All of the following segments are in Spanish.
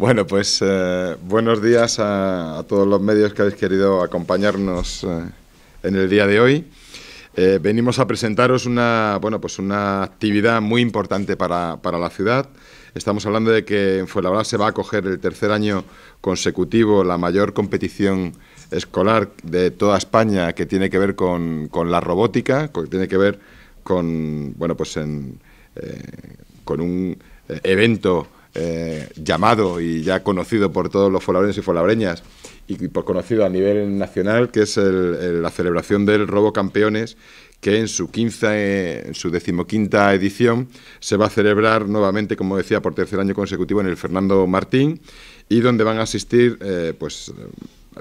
Bueno, pues eh, buenos días a, todos los medios que habéis querido acompañarnos eh, en el día de hoy. Eh, venimos a presentaros una, bueno, pues una actividad muy importante para, para la ciudad. Estamos hablando de que en Fuenlabrada se va a acoger el tercer año consecutivo la mayor competición escolar de toda España que tiene que ver con, con la robótica, que tiene que ver con, bueno, pues con un evento eh, llamado y ya conocido por todos los folabreños y folabreñas y, por conocido a nivel nacional, que es la celebración del Robo Campeones, que en su, 15, en su decimoquinta edición se va a celebrar nuevamente, como decía, por tercer año consecutivo en el Fernando Martín y donde van a asistir, eh, pues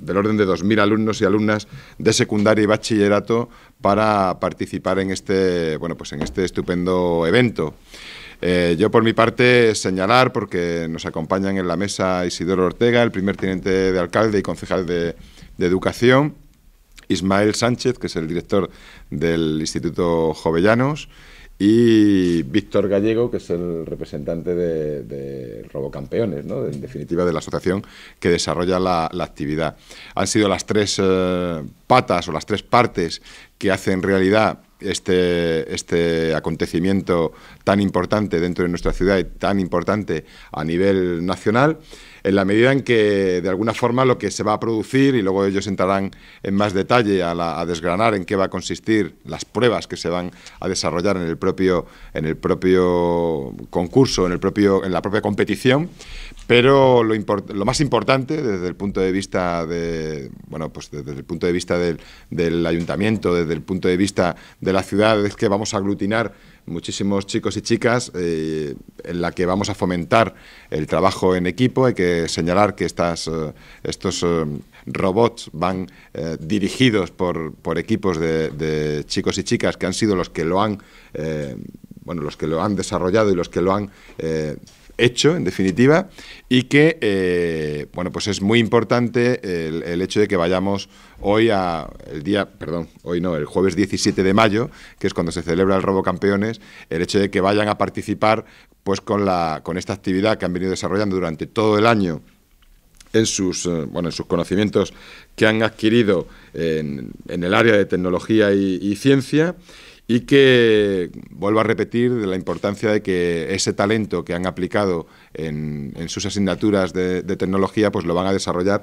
del orden de 2.000 alumnos y alumnas de secundaria y bachillerato para participar en este, bueno, pues en este estupendo evento. Eh, yo por mi parte señalar, porque nos acompañan en la mesa Isidoro Ortega, el primer teniente de alcalde y concejal de, Educación, Ismael Sánchez, que es el director del Instituto Jovellanos, y Víctor Gallego, que es el representante de, Robocampeones, ¿no? en definitiva de la asociación que desarrolla la, actividad. Han sido las tres eh, patas o las tres partes que hacen realidad este, este acontecimiento tan importante dentro de nuestra ciudad y tan importante a nivel nacional, en la medida en que de alguna forma lo que se va a producir, y luego ellos entrarán en más detalle a, a desgranar en qué va a consistir las pruebas que se van a desarrollar en el propio, en el propio concurso, en, el propio, en la propia competición, pero lo, más importante desde el punto de vista de, bueno, pues desde el punto de vista del, ayuntamiento, desde el punto de vista de la ciudad, es que vamos a aglutinar muchísimos chicos y chicas eh, en la que vamos a fomentar el trabajo en equipo. Hay que señalar que estas, eh, estos eh, robots van dirigidos por, equipos de, chicos y chicas que han sido los que lo han bueno, los que lo han desarrollado y los que lo han eh, hecho, en definitiva, y que, eh, bueno, pues es muy importante el, hecho de que vayamos hoy a, el día, perdón, hoy no, el jueves 17 de mayo, que es cuando se celebra el Robo Campeones, el hecho de que vayan a participar, pues con, la, con esta actividad que han venido desarrollando durante todo el año en sus, eh, bueno, en sus conocimientos que han adquirido en, el área de tecnología y ciencia y que, vuelvo a repetir, de la importancia de que ese talento que han aplicado en, sus asignaturas de, tecnología, pues lo van a desarrollar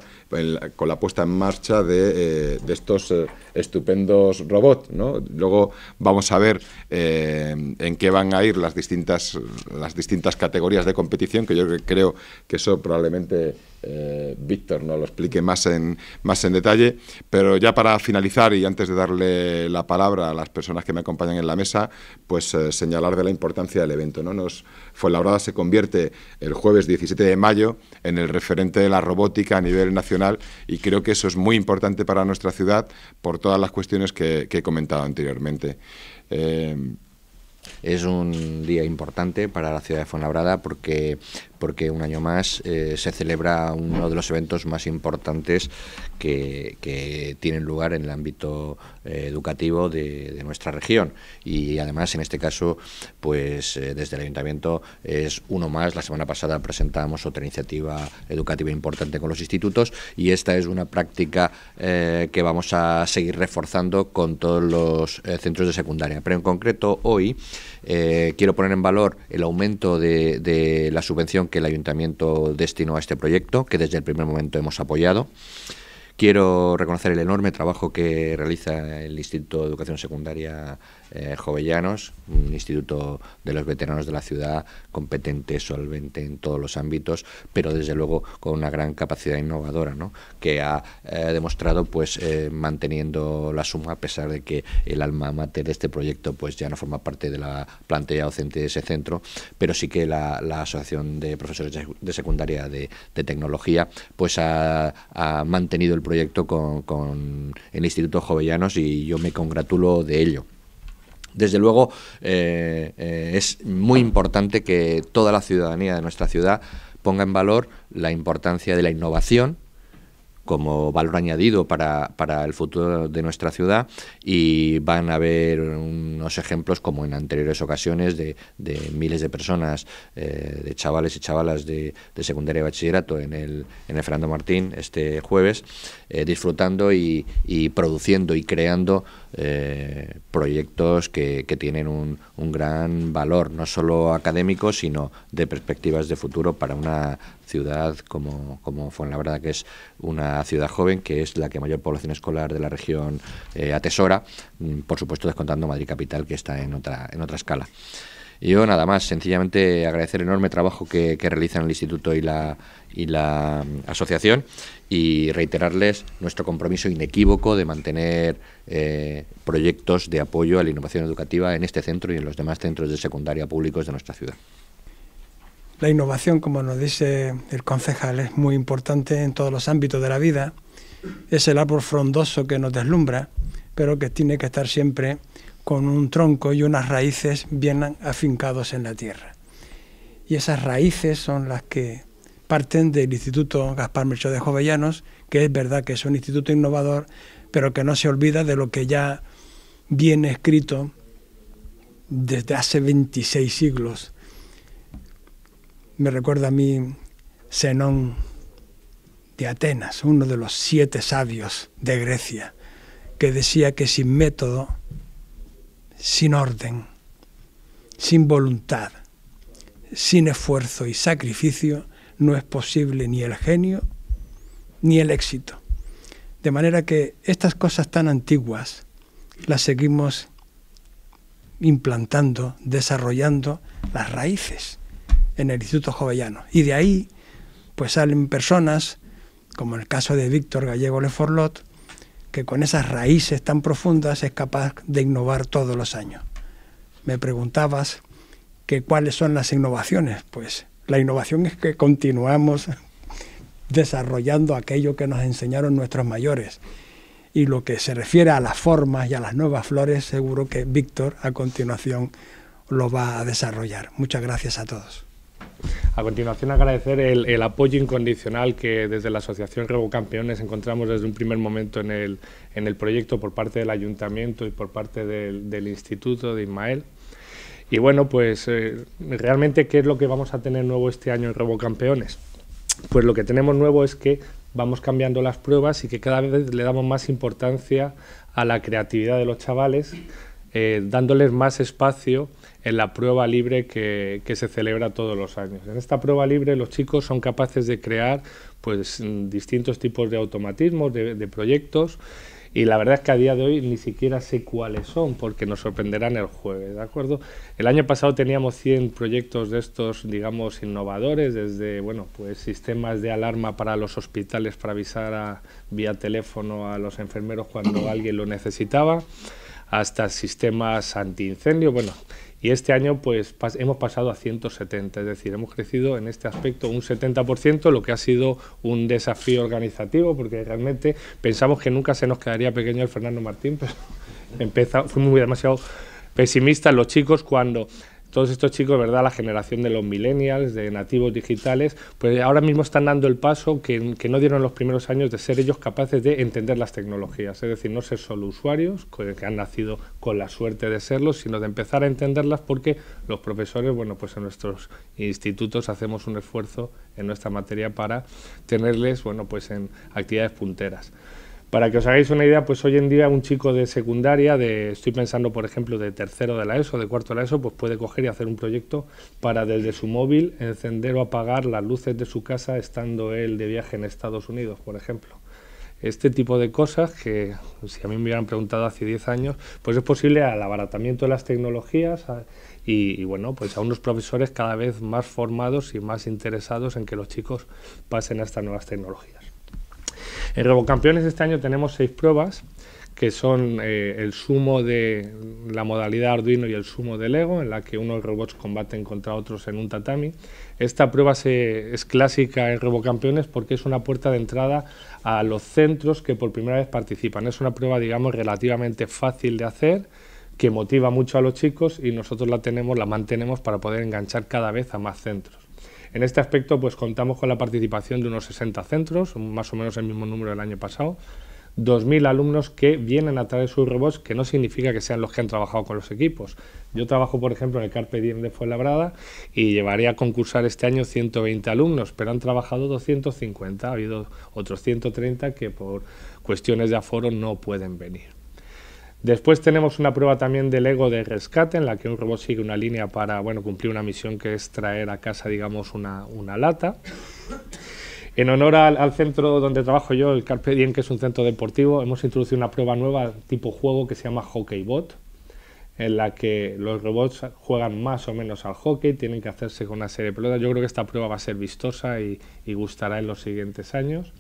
con la puesta en marcha de, eh, estos eh, estupendos robots. Luego vamos a ver eh, en qué van a ir las distintas, las distintas categorías de competición, que yo creo que eso probablemente eh, Víctor no lo explique más en, más en detalle. Pero ya para finalizar y antes de darle la palabra a las personas que me acompañan en la mesa, pues eh, señalar de la importancia del evento. ¿no? Nos, Fuenlabrada se convierte el jueves 17 de mayo en el referente de la robótica a nivel nacional y creo que eso es muy importante para nuestra ciudad por todas las cuestiones que, he comentado anteriormente. Eh, es un día importante para la ciudad de Fuenlabrada porque porque un año más eh, se celebra uno de los eventos más importantes que, tienen lugar en el ámbito eh, educativo de, nuestra región. Y además, en este caso, pues eh, desde el ayuntamiento es uno más. La semana pasada presentamos otra iniciativa educativa importante con los institutos y esta es una práctica que vamos a seguir reforzando con todos los centros de secundaria. Pero en concreto, hoy quiero poner en valor el aumento de la subvención que el ayuntamiento destinó a este proyecto, que desde el primer momento hemos apoyado. Quiero reconocer el enorme trabajo que realiza el Instituto de Educación Secundaria eh, Jovellanos, un instituto de los veteranos de la ciudad competente, solvente en todos los ámbitos, pero desde luego con una gran capacidad innovadora, que ha eh, demostrado pues eh, manteniendo la suma a pesar de que el alma mater de este proyecto pues ya no forma parte de la plantilla docente de ese centro, pero sí que la, Asociación de Profesores de Secundaria de, Tecnología pues ha, ha mantenido el proyecto con, con el Instituto Jovellanos y yo me congratulo de ello. Desde luego, eh, eh, es muy importante que toda la ciudadanía de nuestra ciudad ponga en valor la importancia de la innovación como valor añadido para, el futuro de nuestra ciudad y van a haber unos ejemplos como en anteriores ocasiones de, miles de personas, eh, de chavales y chavalas de, de, secundaria y bachillerato en el, en el Fernando Martín este jueves, eh, disfrutando y, produciendo y creando eh, proyectos que, tienen un, un gran valor, no solo académico, sino de perspectivas de futuro para una ciudad como, como verdad que es una ciudad joven, que es la que mayor población escolar de la región eh, atesora, mm, por supuesto descontando Madrid Capital, que está en otra, en otra escala. Y yo nada más, sencillamente agradecer el enorme trabajo que, realizan el instituto y la, y la mm, asociación y reiterarles nuestro compromiso inequívoco de mantener eh, proyectos de apoyo a la innovación educativa en este centro y en los demás centros de secundaria públicos de nuestra ciudad. La innovación, como nos dice el concejal, es muy importante en todos los ámbitos de la vida. Es el árbol frondoso que nos deslumbra, pero que tiene que estar siempre con un tronco y unas raíces bien afincados en la tierra. Y esas raíces son las que parten del Instituto Gaspar Melchor de Jovellanos, que es verdad que es un instituto innovador, pero que no se olvida de lo que ya viene escrito desde hace 26 siglos me recuerda a mí Zenón de Atenas, uno de los siete sabios de Grecia, que decía que sin método, sin orden, sin voluntad, sin esfuerzo y sacrificio, no es posible ni el genio ni el éxito. De manera que estas cosas tan antiguas las seguimos implantando, desarrollando las raíces en el Instituto Jovellano. Y de ahí pues salen personas, como el caso de Víctor Gallego Forlot, que con esas raíces tan profundas es capaz de innovar todos los años. Me preguntabas que cuáles son las innovaciones. Pues la innovación es que continuamos desarrollando aquello que nos enseñaron nuestros mayores. Y lo que se refiere a las formas y a las nuevas flores, seguro que Víctor a continuación lo va a desarrollar. Muchas gracias a todos. A continuación, agradecer el, apoyo incondicional que desde la Asociación Robocampeones encontramos desde un primer momento en el, proyecto por parte del Ayuntamiento y por parte del, Instituto de Ismael. Y bueno, pues eh, realmente, ¿qué es lo que vamos a tener nuevo este año en Robocampeones? Pues lo que tenemos nuevo es que vamos cambiando las pruebas y que cada vez le damos más importancia a la creatividad de los chavales eh, dándoles más espacio en la prueba libre que, se celebra todos los años. En esta prueba libre los chicos son capaces de crear pues, mm, distintos tipos de automatismos, de, proyectos, y la verdad es que a día de hoy ni siquiera sé cuáles son, porque nos sorprenderán el jueves, ¿de acuerdo? El año pasado teníamos 100 proyectos de estos, digamos, innovadores, desde, bueno, pues sistemas de alarma para los hospitales para avisar a, vía teléfono a los enfermeros cuando alguien lo necesitaba, hasta sistemas antiincendio, bueno, y este año pues hemos pasado a 170, es decir, hemos crecido en este aspecto un 70%, lo que ha sido un desafío organizativo, porque realmente pensamos que nunca se nos quedaría pequeño el Fernando Martín, pero ...fue fuimos demasiado pesimistas los chicos cuando todos estos chicos, ¿verdad? La generación de los millennials, de nativos digitales, pues ahora mismo están dando el paso que, no dieron los primeros años de ser ellos capaces de entender las tecnologías, es decir, no ser solo usuarios que han nacido con la suerte de serlo, sino de empezar a entenderlas porque los profesores, bueno, pues en nuestros institutos hacemos un esfuerzo en nuestra materia para tenerles, bueno, pues en actividades punteras. Para que os hagáis una idea, pues hoy en día un chico de secundaria, de, estoy pensando por ejemplo de tercero de la ESO, de cuarto de la ESO, pues puede coger y hacer un proyecto para desde su móvil encender o apagar las luces de su casa estando él de viaje en Estados Unidos, por ejemplo este tipo de cosas que si a mí me hubieran preguntado hace 10 años, pues es posible al abaratamiento de las tecnologías y, y, bueno, pues a unos profesores cada vez más formados y más interesados en que los chicos pasen a estas nuevas tecnologías. En Robocampeones este año tenemos seis pruebas que son eh, el sumo de la modalidad Arduino y el sumo de Lego, en la que unos robots combaten contra otros en un tatami. Esta prueba es clásica en Robocampeones porque es una puerta de entrada a los centros que por primera vez participan. Es una prueba, digamos, relativamente fácil de hacer, que motiva mucho a los chicos y nosotros la tenemos, la mantenemos para poder enganchar cada vez a más centros. En este aspecto, pues contamos con la participación de unos 60 centros, más o menos el mismo número del año pasado, 2.000 alumnos que vienen a traer sus robots, que no significa que sean los que han trabajado con los equipos. Yo trabajo, por ejemplo, en el Carpe Diem de Fuenlabrada y llevaría a concursar este año 120 alumnos, pero han trabajado 250, ha habido otros 130 que por cuestiones de aforo no pueden venir. Después tenemos una prueba también del ego de rescate, en la que un robot sigue una línea para cumplir una misión que es traer a casa, digamos, una, lata. En honor al, centro donde trabajo yo, el Carpe Diem, que es un centro deportivo, hemos introducido una prueba nueva tipo juego que se llama Hockey Bot, en la que los robots juegan más o menos al hockey, tienen que hacerse con una serie de pelotas. Yo creo que esta prueba va a ser vistosa y gustará en los siguientes años.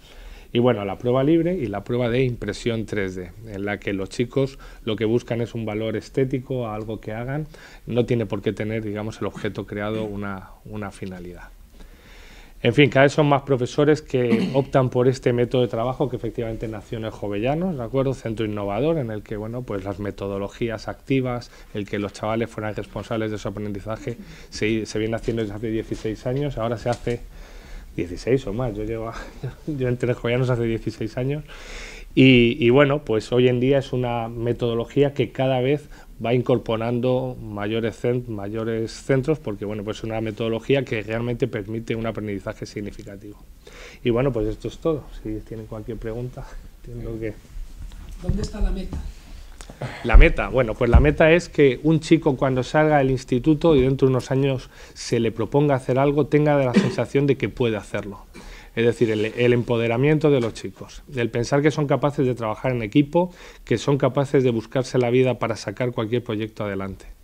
Y bueno, la prueba libre y la prueba de impresión 3D, en la que los chicos lo que buscan es un valor estético a algo que hagan, no tiene por qué tener, digamos, el objeto creado una, finalidad. En fin, cada vez son más profesores que optan por este método de trabajo que efectivamente nació en el Jovellanos, ¿de acuerdo? Centro innovador en el que, bueno, pues las metodologías activas, el que los chavales fueran responsables de su aprendizaje, se, se viene haciendo desde hace 16 años, ahora se hace 16 o más. Yo, llevo, yo entré en hace 16 años y, bueno, pues hoy en día es una metodología que cada vez va incorporando mayores, cent mayores centros porque bueno, pues es una metodología que realmente permite un aprendizaje significativo. Y bueno, pues esto es todo. Si tienen cualquier pregunta, tengo que... ¿Dónde está la meta? La meta, bueno, pues la meta es que un chico cuando salga del instituto y dentro de unos años se le proponga hacer algo, tenga la sensación de que puede hacerlo. Es decir, el, el, empoderamiento de los chicos, el pensar que son capaces de trabajar en equipo, que son capaces de buscarse la vida para sacar cualquier proyecto adelante.